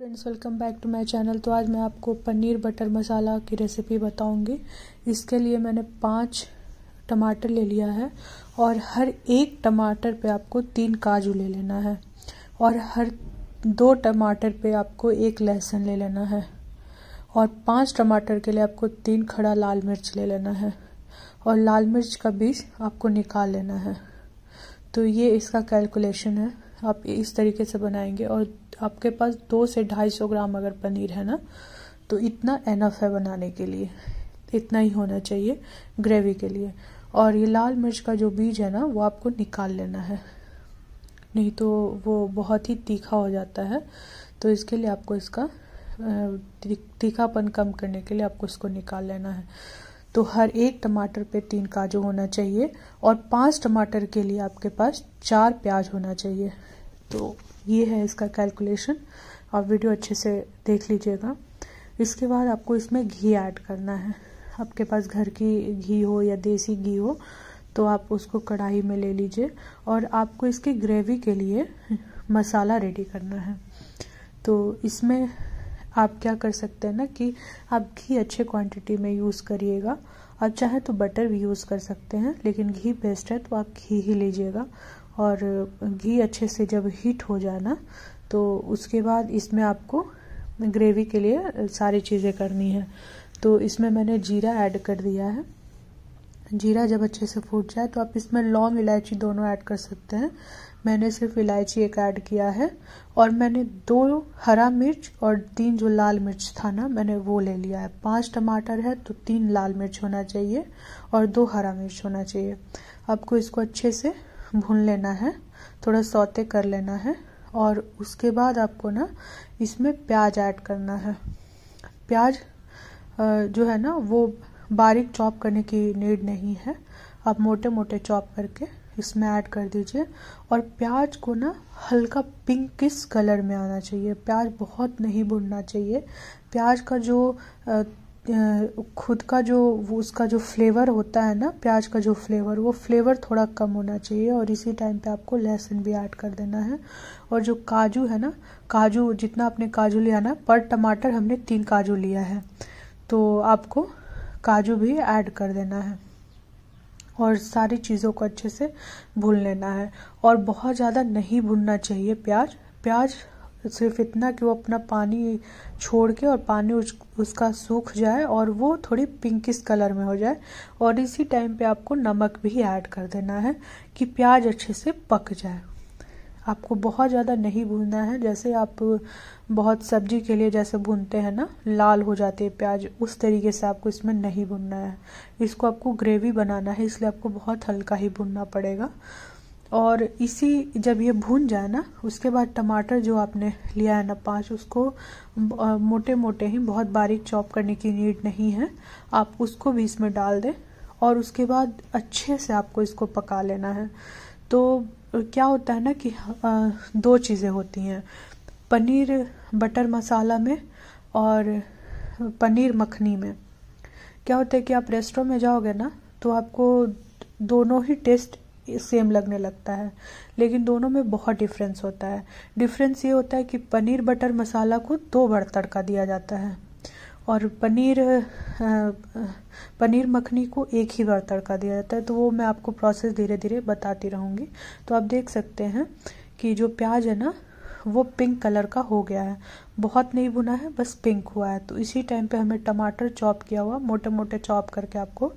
friends welcome back to my channel तो आज मैं आपको पनीर बटर मसाला की रेसिपी बताऊंगी इसके लिए मैंने पाँच टमाटर ले लिया है और हर एक टमाटर पे आपको तीन काजू ले लेना है और हर दो टमाटर पे आपको एक लहसुन ले लेना है और पांच टमाटर के लिए आपको तीन खड़ा लाल मिर्च ले लेना है और लाल मिर्च का बीज आपको निकाल लेना है तो ये इसका कैलकुलेशन है आप इस तरीके से बनाएंगे और आपके पास दो से ढाई सौ ग्राम अगर पनीर है ना तो इतना एनफ है बनाने के लिए इतना ही होना चाहिए ग्रेवी के लिए और ये लाल मिर्च का जो बीज है ना वो आपको निकाल लेना है नहीं तो वो बहुत ही तीखा हो जाता है तो इसके लिए आपको इसका तीखापन कम करने के लिए आपको इसको निकाल लेना है तो हर एक टमाटर पे तीन काजू होना चाहिए और पांच टमाटर के लिए आपके पास चार प्याज होना चाहिए तो ये है इसका कैलकुलेशन आप वीडियो अच्छे से देख लीजिएगा इसके बाद आपको इसमें घी ऐड करना है आपके पास घर की घी हो या देसी घी हो तो आप उसको कढ़ाई में ले लीजिए और आपको इसकी ग्रेवी के लिए मसाला रेडी करना है तो इसमें आप क्या कर सकते हैं ना कि आप घी अच्छे क्वांटिटी में यूज़ करिएगा आप चाहे तो बटर भी यूज़ कर सकते हैं लेकिन घी बेस्ट है तो आप घी ही लीजिएगा और घी अच्छे से जब हीट हो जाना तो उसके बाद इसमें आपको ग्रेवी के लिए सारी चीज़ें करनी है तो इसमें मैंने जीरा ऐड कर दिया है जीरा जब अच्छे से फूट जाए तो आप इसमें लौंग इलायची दोनों ऐड कर सकते हैं मैंने सिर्फ इलायची एक ऐड किया है और मैंने दो हरा मिर्च और तीन जो लाल मिर्च था ना मैंने वो ले लिया है पांच टमाटर है तो तीन लाल मिर्च होना चाहिए और दो हरा मिर्च होना चाहिए आपको इसको अच्छे से भून लेना है थोड़ा सौते कर लेना है और उसके बाद आपको ना इसमें प्याज ऐड करना है प्याज जो है ना वो बारीक चॉप करने की नीड नहीं है आप मोटे मोटे चॉप करके इसमें ऐड कर दीजिए और प्याज को ना हल्का पिंक किस कलर में आना चाहिए प्याज बहुत नहीं भुनना चाहिए प्याज का जो खुद का जो उसका जो फ्लेवर होता है ना प्याज का जो फ्लेवर वो फ्लेवर थोड़ा कम होना चाहिए और इसी टाइम पे आपको लहसुन भी ऐड कर देना है और जो काजू है ना काजू जितना आपने काजू लिया ना पर टमाटर हमने तीन काजू लिया है तो आपको काजू भी ऐड कर देना है और सारी चीज़ों को अच्छे से भून लेना है और बहुत ज़्यादा नहीं भुनना चाहिए प्याज प्याज सिर्फ इतना कि वो अपना पानी छोड़ के और पानी उस, उसका सूख जाए और वो थोड़ी पिंकिस कलर में हो जाए और इसी टाइम पे आपको नमक भी ऐड कर देना है कि प्याज अच्छे से पक जाए आपको बहुत ज़्यादा नहीं भूनना है जैसे आप बहुत सब्जी के लिए जैसे भूनते हैं ना लाल हो जाते हैं प्याज उस तरीके से आपको इसमें नहीं भूनना है इसको आपको ग्रेवी बनाना है इसलिए आपको बहुत हल्का ही भूनना पड़ेगा और इसी जब ये भून जाए ना उसके बाद टमाटर जो आपने लिया है ना पाँच उसको मोटे मोटे ही बहुत बारीक चॉप करने की नीड नहीं है आप उसको भी इसमें डाल दें और उसके बाद अच्छे से आपको इसको पका लेना है तो क्या होता है ना कि दो चीज़ें होती हैं पनीर बटर मसाला में और पनीर मखनी में क्या होता है कि आप रेस्टोरेंट में जाओगे ना तो आपको दोनों ही टेस्ट सेम लगने लगता है लेकिन दोनों में बहुत डिफरेंस होता है डिफरेंस ये होता है कि पनीर बटर मसाला को दो बार तड़का दिया जाता है और पनीर पनीर मखनी को एक ही बार तड़का दिया जाता है तो वो मैं आपको प्रोसेस धीरे धीरे बताती रहूँगी तो आप देख सकते हैं कि जो प्याज है ना वो पिंक कलर का हो गया है बहुत नहीं बुना है बस पिंक हुआ है तो इसी टाइम पे हमें टमाटर चॉप किया हुआ मोटे मोटे चॉप करके आपको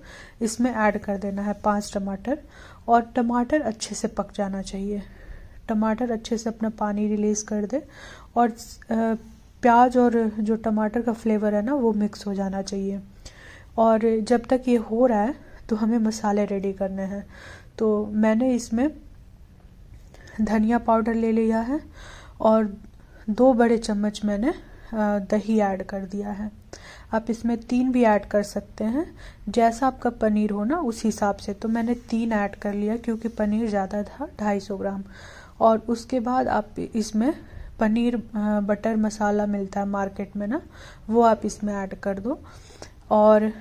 इसमें ऐड कर देना है पांच टमाटर और टमाटर अच्छे से पक जाना चाहिए टमाटर अच्छे से अपना पानी रिलीज़ कर दे और प्याज और जो टमाटर का फ्लेवर है ना वो मिक्स हो जाना चाहिए और जब तक ये हो रहा है तो हमें मसाले रेडी करने हैं तो मैंने इसमें धनिया पाउडर ले लिया है और दो बड़े चम्मच मैंने दही ऐड कर दिया है आप इसमें तीन भी ऐड कर सकते हैं जैसा आपका पनीर हो ना उस हिसाब से तो मैंने तीन ऐड कर लिया क्योंकि पनीर ज़्यादा था ढाई सौ ग्राम और उसके बाद आप इसमें पनीर बटर मसाला मिलता है मार्केट में ना वो आप इसमें ऐड कर दो और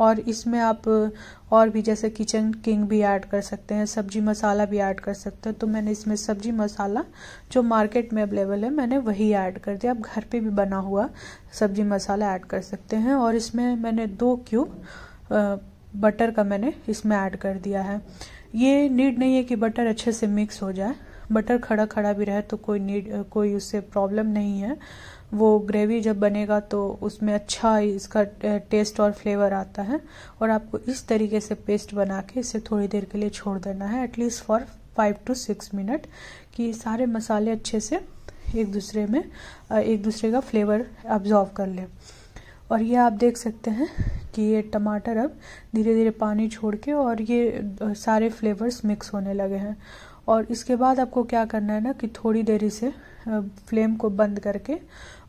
और इसमें आप और भी जैसे किचन किंग भी ऐड कर सकते हैं सब्जी मसाला भी ऐड कर सकते हैं तो मैंने इसमें सब्जी मसाला जो मार्केट में अवेलेबल है मैंने वही ऐड कर दिया आप घर पे भी बना हुआ सब्जी मसाला ऐड कर सकते हैं और इसमें मैंने दो क्यूब बटर का मैंने इसमें ऐड कर दिया है ये नीड नहीं है कि बटर अच्छे से मिक्स हो जाए बटर खड़ा खड़ा भी रहे तो कोई नीड कोई उससे प्रॉब्लम नहीं है वो ग्रेवी जब बनेगा तो उसमें अच्छा इसका टेस्ट और फ्लेवर आता है और आपको इस तरीके से पेस्ट बना के इसे थोड़ी देर के लिए छोड़ देना है at least for five to six minute कि सारे मसाले अच्छे से एक दूसरे में एक दूसरे का फ्लेवर अब्जॉर्व कर ले और ये आप देख सकते हैं कि ये टमाटर अब धीरे धीरे पानी छोड़ के और ये सारे फ्लेवर्स मिक्स होने लगे हैं और इसके बाद आपको क्या करना है ना कि थोड़ी देर इसे फ्लेम को बंद करके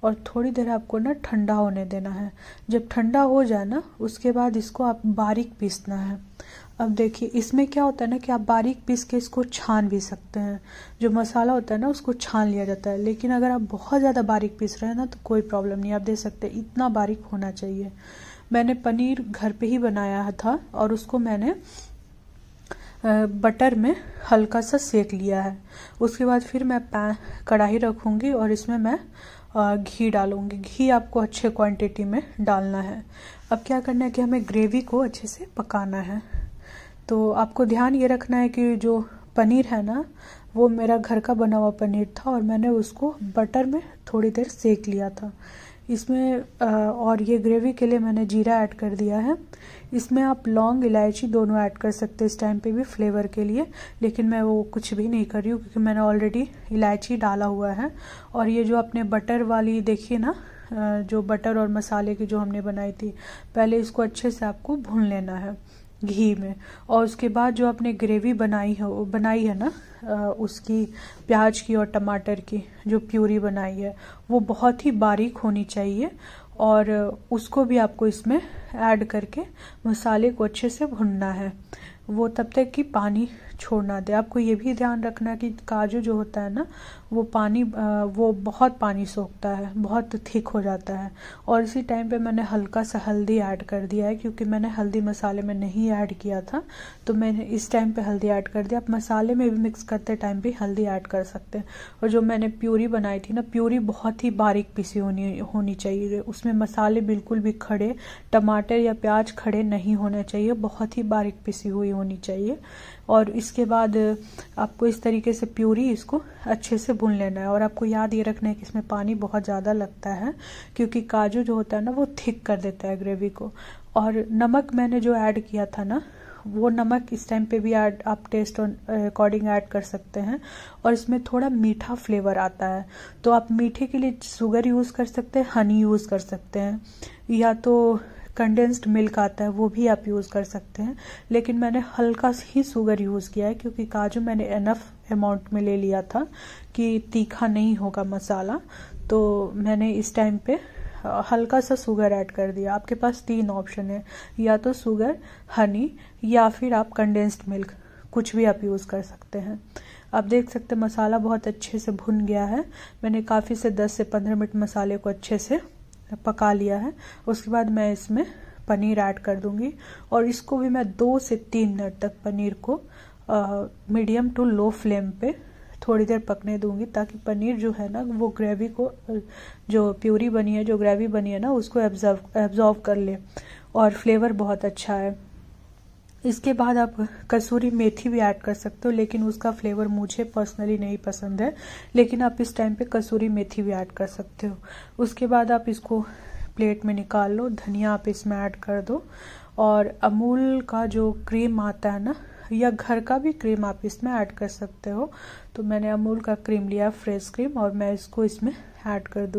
और थोड़ी देर आपको ना ठंडा होने देना है जब ठंडा हो जाए ना उसके बाद इसको आप बारीक पीसना है अब देखिए इसमें क्या होता है ना कि आप बारीक पीस के इसको छान भी सकते हैं जो मसाला होता है ना उसको छान लिया जाता है लेकिन अगर आप बहुत ज़्यादा बारीक पीस रहे हैं ना तो कोई प्रॉब्लम नहीं आप दे सकते इतना बारीक होना चाहिए मैंने पनीर घर पे ही बनाया था और उसको मैंने बटर में हल्का सा सेक लिया है उसके बाद फिर मैं पैन कढ़ाई रखूँगी और इसमें मैं घी डालूँगी घी आपको अच्छे क्वांटिटी में डालना है अब क्या करना है कि हमें ग्रेवी को अच्छे से पकाना है तो आपको ध्यान ये रखना है कि जो पनीर है ना वो मेरा घर का बना हुआ पनीर था और मैंने उसको बटर में थोड़ी देर सेक लिया था इसमें और ये ग्रेवी के लिए मैंने जीरा ऐड कर दिया है इसमें आप लौंग इलायची दोनों ऐड कर सकते हैं इस टाइम पे भी फ्लेवर के लिए लेकिन मैं वो कुछ भी नहीं कर रही हूँ क्योंकि मैंने ऑलरेडी इलायची डाला हुआ है और ये जो आपने बटर वाली देखी ना जो बटर और मसाले की जो हमने बनाई थी पहले इसको अच्छे से आपको भून लेना है घी में और उसके बाद जो आपने ग्रेवी बनाई है बनाई है ना उसकी प्याज की और टमाटर की जो प्यूरी बनाई है वो बहुत ही बारीक होनी चाहिए और उसको भी आपको इसमें ऐड करके मसाले को अच्छे से भुनना है वो तब तक कि पानी छोड़ना दे आपको ये भी ध्यान रखना कि काजू जो होता है ना वो पानी वो बहुत पानी सोखता है बहुत थिक हो जाता है और इसी टाइम पे मैंने हल्का सा हल्दी ऐड कर दिया है क्योंकि मैंने हल्दी मसाले में नहीं ऐड किया था तो मैंने इस टाइम पे हल्दी ऐड कर दिया आप मसाले में भी मिक्स करते टाइम भी हल्दी ऐड कर सकते हैं और जो मैंने प्यूरी बनाई थी ना प्यूरी बहुत ही बारीक पीसी होनी होनी चाहिए उसमें मसाले बिल्कुल भी खड़े टमाटर या प्याज खड़े नहीं होने चाहिए बहुत ही बारीक पीसी हुई होनी चाहिए और इसके बाद आपको इस तरीके से प्यूरी इसको अच्छे से भून लेना है और आपको याद ये रखना है कि इसमें पानी बहुत ज़्यादा लगता है क्योंकि काजू जो होता है ना वो थिक कर देता है ग्रेवी को और नमक मैंने जो ऐड किया था ना वो नमक इस टाइम पे भी ऐड आप टेस्ट अकॉर्डिंग ऐड कर सकते हैं और इसमें थोड़ा मीठा फ्लेवर आता है तो आप मीठे के लिए शुगर यूज़ कर सकते हैं हनी यूज़ कर सकते हैं या तो कंडेंस्ड मिल्क आता है वो भी आप यूज़ कर सकते हैं लेकिन मैंने हल्का ही शुगर यूज़ किया है क्योंकि काजू मैंने इनफ अमाउंट में ले लिया था कि तीखा नहीं होगा मसाला तो मैंने इस टाइम पे हल्का सा शुगर ऐड कर दिया आपके पास तीन ऑप्शन है या तो शुगर हनी या फिर आप कंडेंस्ड मिल्क कुछ भी आप यूज़ कर सकते हैं आप देख सकते हैं मसाला बहुत अच्छे से भुन गया है मैंने काफ़ी से 10 से 15 मिनट मसाले को अच्छे से पका लिया है उसके बाद मैं इसमें पनीर ऐड कर दूंगी और इसको भी मैं दो से तीन मिनट तक पनीर को मीडियम टू लो फ्लेम पे थोड़ी देर पकने दूंगी ताकि पनीर जो है ना वो ग्रेवी को जो प्यूरी बनी है जो ग्रेवी बनी है ना उसको एब्जॉर्व एब्जॉर्व कर ले और फ्लेवर बहुत अच्छा है इसके बाद आप कसूरी मेथी भी ऐड कर सकते हो लेकिन उसका फ्लेवर मुझे पर्सनली नहीं पसंद है लेकिन आप इस टाइम पे कसूरी मेथी भी ऐड कर सकते हो उसके बाद आप इसको प्लेट में निकाल लो धनिया आप इसमें ऐड कर दो और अमूल का जो क्रीम आता है ना या घर का भी क्रीम आप इसमें ऐड कर सकते हो तो मैंने अमूल का क्रीम लिया फ्रेश क्रीम और मैं इसको इसमें ऐड कर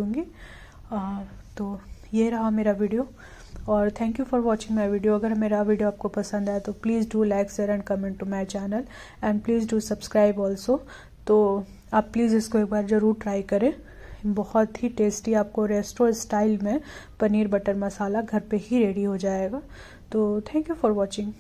आ, तो ये रहा मेरा वीडियो और thank you for watching my video अगर मेरा वीडियो आपको पसंद आया तो please do like share and comment to my channel and please do subscribe also तो आप प्लीज़ इसको एक बार ज़रूर ट्राई करें बहुत ही टेस्टी आपको रेस्टो स्टाइल में पनीर बटर मसाला घर पे ही रेडी हो जाएगा तो थैंक यू फॉर वॉचिंग